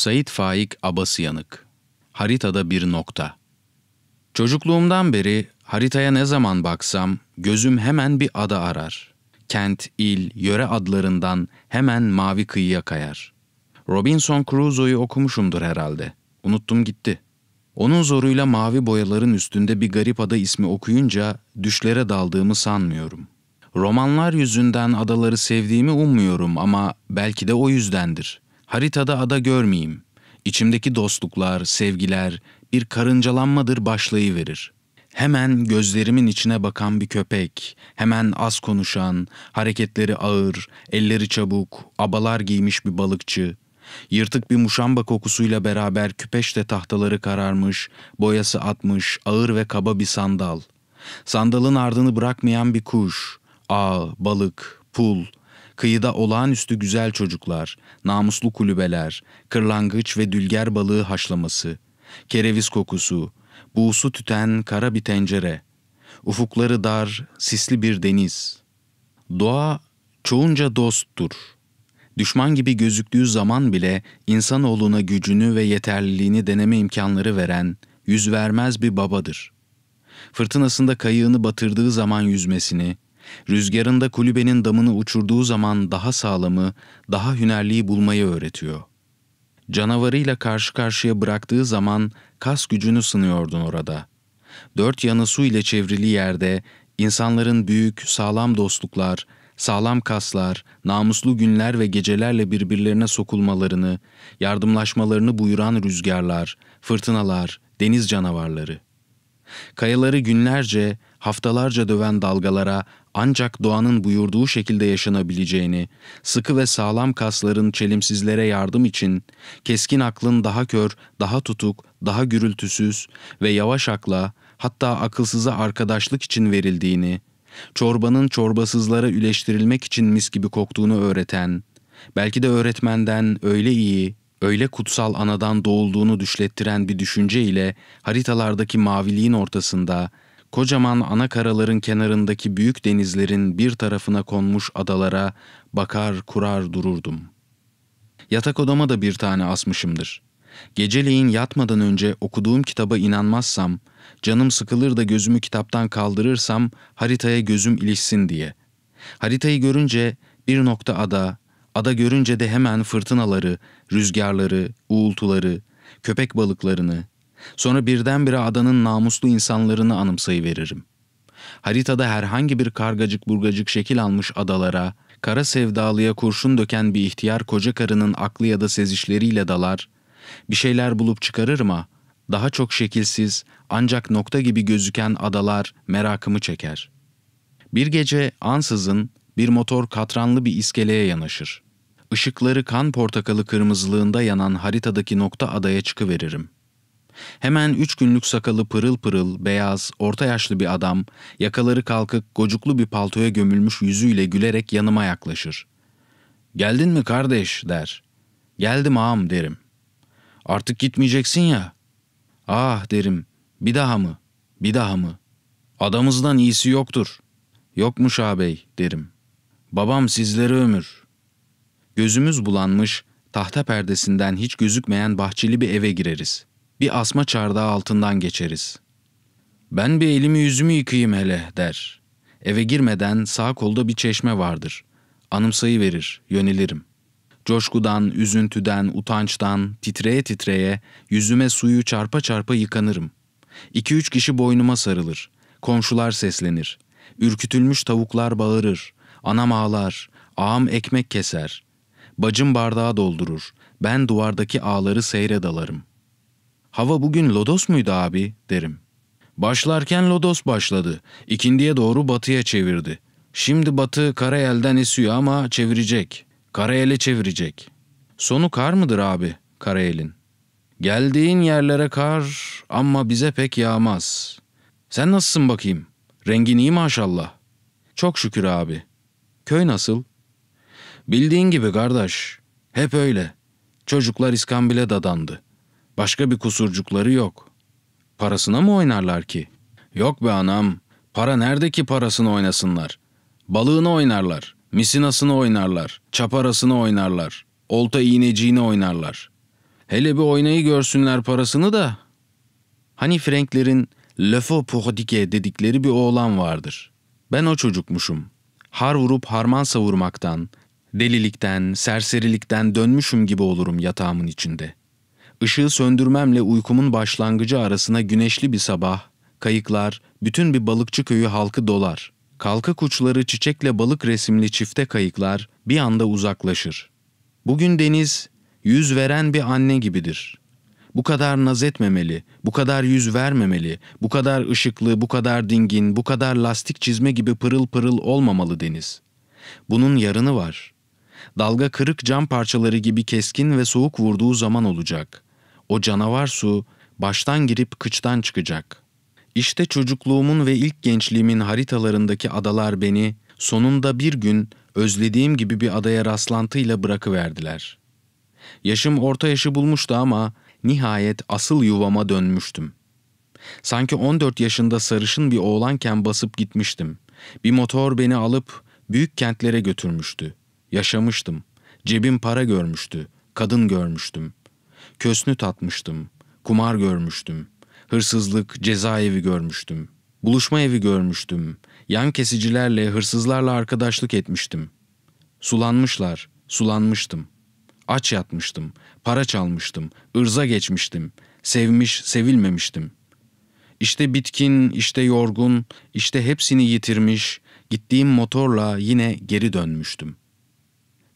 Sait Faik Abasıyanık Haritada bir nokta Çocukluğumdan beri haritaya ne zaman baksam gözüm hemen bir ada arar. Kent, il, yöre adlarından hemen mavi kıyıya kayar. Robinson Crusoe'yu okumuşumdur herhalde. Unuttum gitti. Onun zoruyla mavi boyaların üstünde bir garip ada ismi okuyunca düşlere daldığımı sanmıyorum. Romanlar yüzünden adaları sevdiğimi ummuyorum ama belki de o yüzdendir.'' Haritada ada görmeyeyim. İçimdeki dostluklar, sevgiler bir karıncalanmadır verir. Hemen gözlerimin içine bakan bir köpek, hemen az konuşan, hareketleri ağır, elleri çabuk, abalar giymiş bir balıkçı, Yırtık bir muşamba kokusuyla beraber küpeşte tahtaları kararmış, boyası atmış, ağır ve kaba bir sandal. Sandalın ardını bırakmayan bir kuş, ağ, balık, pul, kıyıda olağanüstü güzel çocuklar, namuslu kulübeler, kırlangıç ve dülger balığı haşlaması, kereviz kokusu, buğusu tüten kara bir tencere, ufukları dar, sisli bir deniz. Doğa çoğunca dosttur. Düşman gibi gözüktüğü zaman bile insanoğluna gücünü ve yeterliliğini deneme imkanları veren, yüz vermez bir babadır. Fırtınasında kayığını batırdığı zaman yüzmesini, Rüzgarında kulübenin damını uçurduğu zaman daha sağlamı, daha hünerliyi bulmayı öğretiyor. Canavarıyla karşı karşıya bıraktığı zaman kas gücünü sınıyordun orada. Dört yanı su ile çevrili yerde insanların büyük, sağlam dostluklar, sağlam kaslar, namuslu günler ve gecelerle birbirlerine sokulmalarını, yardımlaşmalarını buyuran rüzgarlar, fırtınalar, deniz canavarları. Kayaları günlerce, haftalarca döven dalgalara ancak doğanın buyurduğu şekilde yaşanabileceğini, sıkı ve sağlam kasların çelimsizlere yardım için, keskin aklın daha kör, daha tutuk, daha gürültüsüz ve yavaş akla, hatta akılsıza arkadaşlık için verildiğini, çorbanın çorbasızlara üleştirilmek için mis gibi koktuğunu öğreten, belki de öğretmenden öyle iyi, öyle kutsal anadan doğulduğunu düşlettiren bir düşünceyle haritalardaki maviliğin ortasında kocaman ana karaların kenarındaki büyük denizlerin bir tarafına konmuş adalara bakar kurar dururdum. Yatak odama da bir tane asmışımdır. Geceleyin yatmadan önce okuduğum kitaba inanmazsam, canım sıkılır da gözümü kitaptan kaldırırsam haritaya gözüm ilişsin diye. Haritayı görünce bir nokta ada, ada görünce de hemen fırtınaları, rüzgarları, uğultuları, köpek balıklarını, Sonra birdenbire adanın namuslu insanlarını anımsayıveririm. Haritada herhangi bir kargacık burgacık şekil almış adalara, kara sevdalıya kurşun döken bir ihtiyar koca karının aklı ya da sezişleriyle dalar, bir şeyler bulup çıkarır mı? Daha çok şekilsiz, ancak nokta gibi gözüken adalar merakımı çeker. Bir gece ansızın bir motor katranlı bir iskeleye yanaşır. Işıkları kan portakalı kırmızılığında yanan haritadaki nokta adaya çıkıveririm.'' Hemen üç günlük sakalı pırıl pırıl, beyaz, orta yaşlı bir adam, yakaları kalkık, gocuklu bir paltoya gömülmüş yüzüyle gülerek yanıma yaklaşır. ''Geldin mi kardeş?'' der. ''Geldim ağam'' derim. ''Artık gitmeyeceksin ya.'' ''Ah'' derim. ''Bir daha mı? Bir daha mı? Adamızdan iyisi yoktur.'' ''Yokmuş ağabey'' derim. ''Babam sizlere ömür.'' Gözümüz bulanmış, tahta perdesinden hiç gözükmeyen bahçeli bir eve gireriz.'' bir asma çardağı altından geçeriz. Ben bir elimi yüzümü yıkayayım hele der. Eve girmeden sağ kolda bir çeşme vardır. Anımsayı verir, yönelirim. Coşkudan, üzüntüden, utançtan, titreye titreye, yüzüme suyu çarpa çarpa yıkanırım. İki üç kişi boynuma sarılır. Komşular seslenir. Ürkütülmüş tavuklar bağırır. Anam ağlar. Ağam ekmek keser. Bacım bardağı doldurur. Ben duvardaki ağları seyre dalarım. Hava bugün lodos muydu abi derim. Başlarken lodos başladı. İkindiye doğru batıya çevirdi. Şimdi batı Karayel'den esiyor ama çevirecek. Karayel'e çevirecek. Sonu kar mıdır abi Karayel'in? Geldiğin yerlere kar ama bize pek yağmaz. Sen nasılsın bakayım? Rengin iyi maşallah. Çok şükür abi. Köy nasıl? Bildiğin gibi kardeş. Hep öyle. Çocuklar iskambile dadandı. Başka bir kusurcukları yok. Parasına mı oynarlar ki? Yok be anam. Para nerede ki parasını oynasınlar? Balığını oynarlar. Misinasını oynarlar. Çaparasını oynarlar. Olta iğneciğini oynarlar. Hele bir oynayı görsünler parasını da. Hani Franklerin Lefo Pohdike dedikleri bir oğlan vardır. Ben o çocukmuşum. Har vurup harman savurmaktan, delilikten, serserilikten dönmüşüm gibi olurum yatağımın içinde.'' Işığı söndürmemle uykumun başlangıcı arasına güneşli bir sabah, kayıklar, bütün bir balıkçı köyü halkı dolar. kalka kuçları çiçekle balık resimli çifte kayıklar bir anda uzaklaşır. Bugün deniz, yüz veren bir anne gibidir. Bu kadar naz etmemeli, bu kadar yüz vermemeli, bu kadar ışıklı, bu kadar dingin, bu kadar lastik çizme gibi pırıl pırıl olmamalı deniz. Bunun yarını var.'' dalga kırık cam parçaları gibi keskin ve soğuk vurduğu zaman olacak. O canavar su baştan girip kıçtan çıkacak. İşte çocukluğumun ve ilk gençliğimin haritalarındaki adalar beni sonunda bir gün özlediğim gibi bir adaya rastlantıyla bırakıverdiler. Yaşım orta yaşı bulmuştu ama nihayet asıl yuvama dönmüştüm. Sanki 14 yaşında sarışın bir oğlanken basıp gitmiştim. Bir motor beni alıp büyük kentlere götürmüştü. Yaşamıştım. Cebim para görmüştü. Kadın görmüştüm kösnü tatmıştım, kumar görmüştüm, hırsızlık, cezaevi görmüştüm, buluşma evi görmüştüm, yan kesicilerle, hırsızlarla arkadaşlık etmiştim. Sulanmışlar, sulanmıştım. Aç yatmıştım, para çalmıştım, ırza geçmiştim, sevmiş, sevilmemiştim. İşte bitkin, işte yorgun, işte hepsini yitirmiş, gittiğim motorla yine geri dönmüştüm.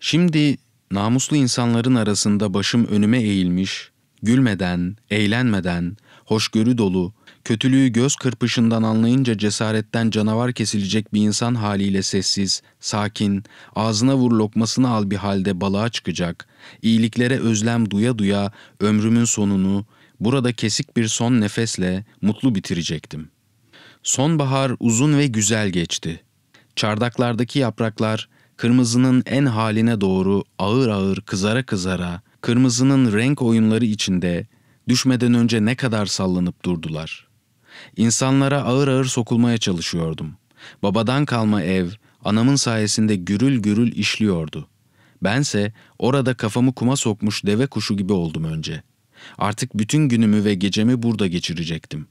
Şimdi Namuslu insanların arasında başım önüme eğilmiş, gülmeden, eğlenmeden, hoşgörü dolu, kötülüğü göz kırpışından anlayınca cesaretten canavar kesilecek bir insan haliyle sessiz, sakin, ağzına vur lokmasını al bir halde balığa çıkacak, iyiliklere özlem duya duya ömrümün sonunu burada kesik bir son nefesle mutlu bitirecektim. Sonbahar uzun ve güzel geçti. Çardaklardaki yapraklar kırmızının en haline doğru ağır ağır kızara kızara, kırmızının renk oyunları içinde düşmeden önce ne kadar sallanıp durdular. İnsanlara ağır ağır sokulmaya çalışıyordum. Babadan kalma ev, anamın sayesinde gürül gürül işliyordu. Bense orada kafamı kuma sokmuş deve kuşu gibi oldum önce. Artık bütün günümü ve gecemi burada geçirecektim.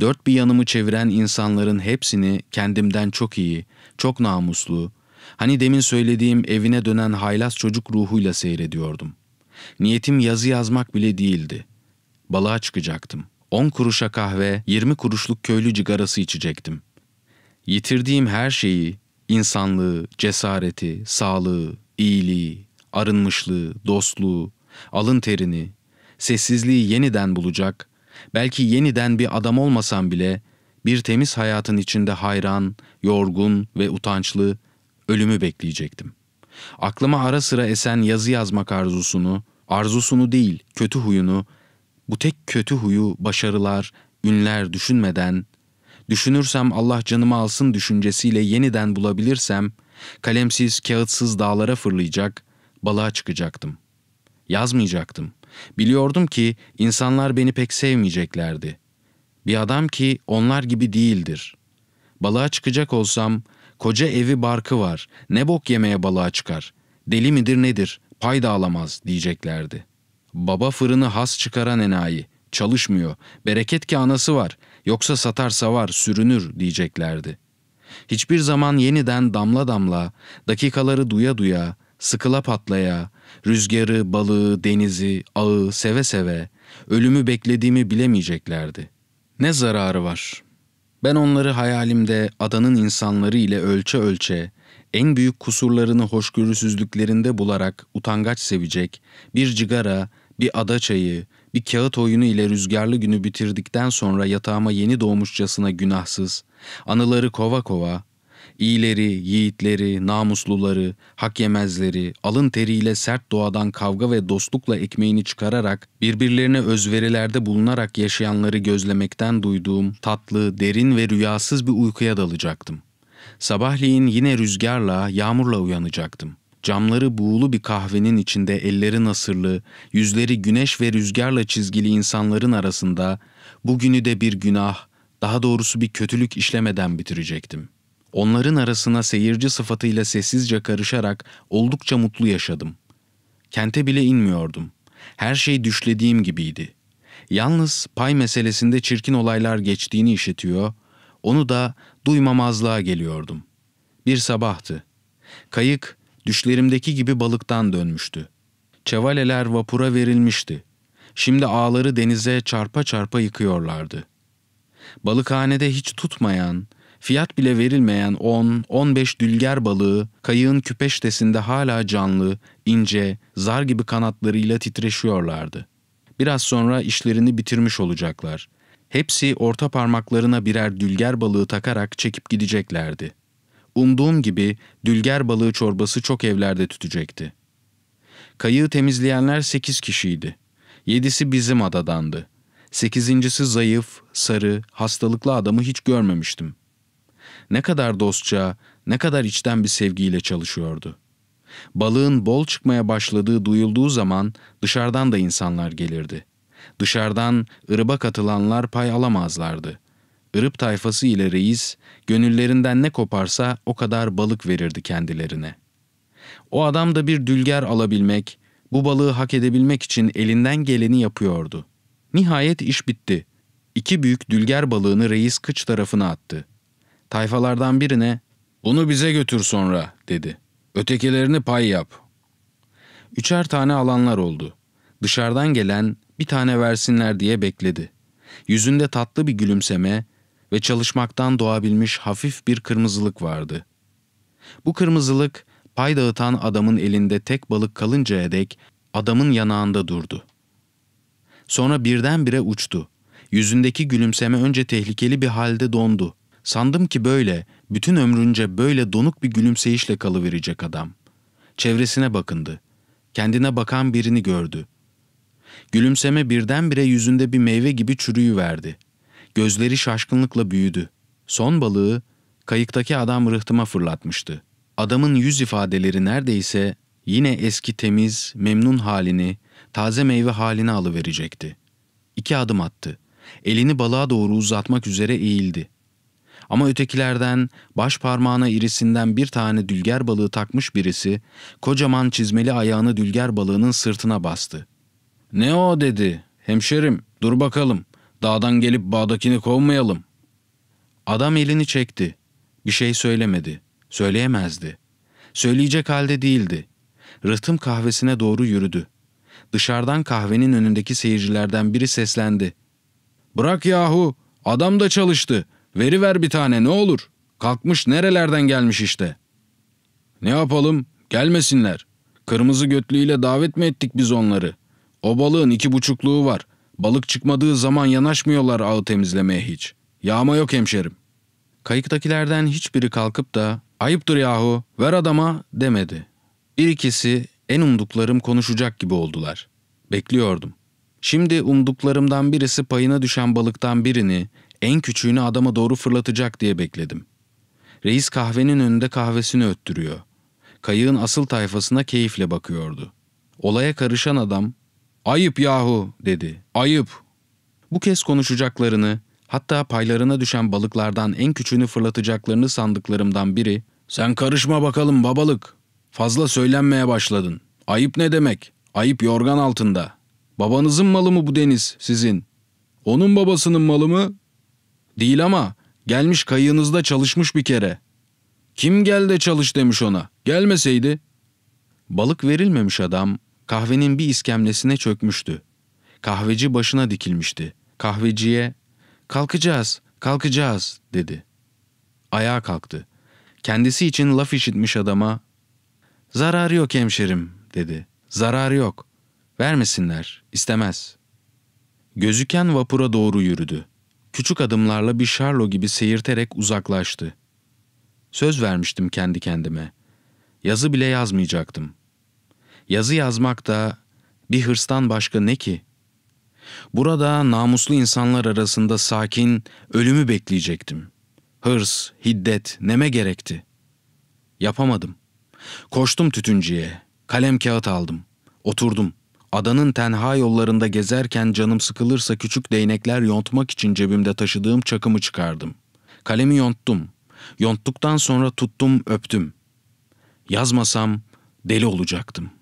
Dört bir yanımı çeviren insanların hepsini kendimden çok iyi, çok namuslu, Hani demin söylediğim evine dönen haylaz çocuk ruhuyla seyrediyordum. Niyetim yazı yazmak bile değildi. Balığa çıkacaktım. 10 kuruşa kahve, 20 kuruşluk köylü cigarası içecektim. Yitirdiğim her şeyi, insanlığı, cesareti, sağlığı, iyiliği, arınmışlığı, dostluğu, alın terini, sessizliği yeniden bulacak, belki yeniden bir adam olmasam bile bir temiz hayatın içinde hayran, yorgun ve utançlı ölümü bekleyecektim. Aklıma ara sıra esen yazı yazmak arzusunu, arzusunu değil kötü huyunu, bu tek kötü huyu başarılar, ünler düşünmeden, düşünürsem Allah canımı alsın düşüncesiyle yeniden bulabilirsem, kalemsiz, kağıtsız dağlara fırlayacak, balığa çıkacaktım. Yazmayacaktım. Biliyordum ki insanlar beni pek sevmeyeceklerdi. Bir adam ki onlar gibi değildir. Balığa çıkacak olsam Koca evi barkı var. Ne bok yemeye balığa çıkar. Deli midir nedir? Pay da alamaz diyeceklerdi. Baba fırını has çıkaran enayi. Çalışmıyor. Bereket ki anası var. Yoksa satarsa var, sürünür diyeceklerdi. Hiçbir zaman yeniden damla damla, dakikaları duya duya, sıkıla patlaya, rüzgarı, balığı, denizi, ağı seve seve, ölümü beklediğimi bilemeyeceklerdi. Ne zararı var?'' Ben onları hayalimde adanın insanları ile ölçe ölçe, en büyük kusurlarını hoşgörüsüzlüklerinde bularak utangaç sevecek, bir cigara, bir ada çayı, bir kağıt oyunu ile rüzgarlı günü bitirdikten sonra yatağıma yeni doğmuşçasına günahsız, anıları kova kova, İyileri, yiğitleri, namusluları, hak yemezleri, alın teriyle sert doğadan kavga ve dostlukla ekmeğini çıkararak, birbirlerine özverilerde bulunarak yaşayanları gözlemekten duyduğum tatlı, derin ve rüyasız bir uykuya dalacaktım. Sabahleyin yine rüzgarla, yağmurla uyanacaktım. Camları buğulu bir kahvenin içinde elleri nasırlı, yüzleri güneş ve rüzgarla çizgili insanların arasında bugünü de bir günah, daha doğrusu bir kötülük işlemeden bitirecektim.'' Onların arasına seyirci sıfatıyla sessizce karışarak oldukça mutlu yaşadım. Kente bile inmiyordum. Her şey düşlediğim gibiydi. Yalnız pay meselesinde çirkin olaylar geçtiğini işitiyor, onu da duymamazlığa geliyordum. Bir sabahtı. Kayık düşlerimdeki gibi balıktan dönmüştü. Çevaleler vapura verilmişti. Şimdi ağları denize çarpa çarpa yıkıyorlardı. Balıkhanede hiç tutmayan, Fiyat bile verilmeyen 10-15 dülger balığı kayığın küpeştesinde hala canlı, ince, zar gibi kanatlarıyla titreşiyorlardı. Biraz sonra işlerini bitirmiş olacaklar. Hepsi orta parmaklarına birer dülger balığı takarak çekip gideceklerdi. Umduğum gibi dülger balığı çorbası çok evlerde tütecekti. Kayığı temizleyenler sekiz kişiydi. Yedisi bizim adadandı. Sekizincisi zayıf, sarı, hastalıklı adamı hiç görmemiştim ne kadar dostça, ne kadar içten bir sevgiyle çalışıyordu. Balığın bol çıkmaya başladığı duyulduğu zaman dışarıdan da insanlar gelirdi. Dışarıdan ırıba katılanlar pay alamazlardı. Irıp tayfası ile reis, gönüllerinden ne koparsa o kadar balık verirdi kendilerine. O adam da bir dülger alabilmek, bu balığı hak edebilmek için elinden geleni yapıyordu. Nihayet iş bitti. İki büyük dülger balığını reis kıç tarafına attı. Tayfalardan birine bunu bize götür sonra dedi. Ötekilerini pay yap. Üçer tane alanlar oldu. Dışarıdan gelen bir tane versinler diye bekledi. Yüzünde tatlı bir gülümseme ve çalışmaktan doğabilmiş hafif bir kırmızılık vardı. Bu kırmızılık pay dağıtan adamın elinde tek balık kalıncaya dek adamın yanağında durdu. Sonra birdenbire uçtu. Yüzündeki gülümseme önce tehlikeli bir halde dondu. Sandım ki böyle, bütün ömrünce böyle donuk bir gülümseyişle kalıverecek adam. Çevresine bakındı. Kendine bakan birini gördü. Gülümseme birdenbire yüzünde bir meyve gibi çürüyü verdi. Gözleri şaşkınlıkla büyüdü. Son balığı kayıktaki adam rıhtıma fırlatmıştı. Adamın yüz ifadeleri neredeyse yine eski temiz, memnun halini, taze meyve halini alıverecekti. İki adım attı. Elini balığa doğru uzatmak üzere eğildi. Ama ötekilerden baş parmağına irisinden bir tane dülger balığı takmış birisi kocaman çizmeli ayağını dülger balığının sırtına bastı. Ne o dedi. Hemşerim dur bakalım. Dağdan gelip bağdakini kovmayalım. Adam elini çekti. Bir şey söylemedi. Söyleyemezdi. Söyleyecek halde değildi. Rıhtım kahvesine doğru yürüdü. Dışarıdan kahvenin önündeki seyircilerden biri seslendi. ''Bırak yahu, adam da çalıştı. Veri ver bir tane ne olur. Kalkmış nerelerden gelmiş işte. Ne yapalım? Gelmesinler. Kırmızı götlüyle davet mi ettik biz onları? O balığın iki buçukluğu var. Balık çıkmadığı zaman yanaşmıyorlar ağı temizlemeye hiç. Yağma yok hemşerim. Kayıktakilerden hiçbiri kalkıp da ayıptır yahu ver adama demedi. Bir ikisi en umduklarım konuşacak gibi oldular. Bekliyordum. Şimdi umduklarımdan birisi payına düşen balıktan birini, en küçüğünü adama doğru fırlatacak diye bekledim. Reis kahvenin önünde kahvesini öttürüyor. Kayığın asıl tayfasına keyifle bakıyordu. Olaya karışan adam, ''Ayıp yahu!'' dedi. ''Ayıp!'' Bu kez konuşacaklarını, hatta paylarına düşen balıklardan en küçüğünü fırlatacaklarını sandıklarımdan biri, ''Sen karışma bakalım babalık. Fazla söylenmeye başladın. Ayıp ne demek? Ayıp yorgan altında. Babanızın malı mı bu deniz sizin? Onun babasının malı mı? Değil ama gelmiş kayığınızda çalışmış bir kere. Kim gel de çalış demiş ona. Gelmeseydi. Balık verilmemiş adam kahvenin bir iskemlesine çökmüştü. Kahveci başına dikilmişti. Kahveciye kalkacağız, kalkacağız dedi. Ayağa kalktı. Kendisi için laf işitmiş adama zarar yok hemşerim dedi. Zarar yok. Vermesinler, istemez. Gözüken vapura doğru yürüdü küçük adımlarla bir şarlo gibi seyirterek uzaklaştı. Söz vermiştim kendi kendime. Yazı bile yazmayacaktım. Yazı yazmak da bir hırstan başka ne ki? Burada namuslu insanlar arasında sakin ölümü bekleyecektim. Hırs, hiddet neme gerekti? Yapamadım. Koştum tütüncüye, kalem kağıt aldım, oturdum.'' Adanın tenha yollarında gezerken canım sıkılırsa küçük değnekler yontmak için cebimde taşıdığım çakımı çıkardım. Kalemi yonttum. Yonttuktan sonra tuttum, öptüm. Yazmasam deli olacaktım.''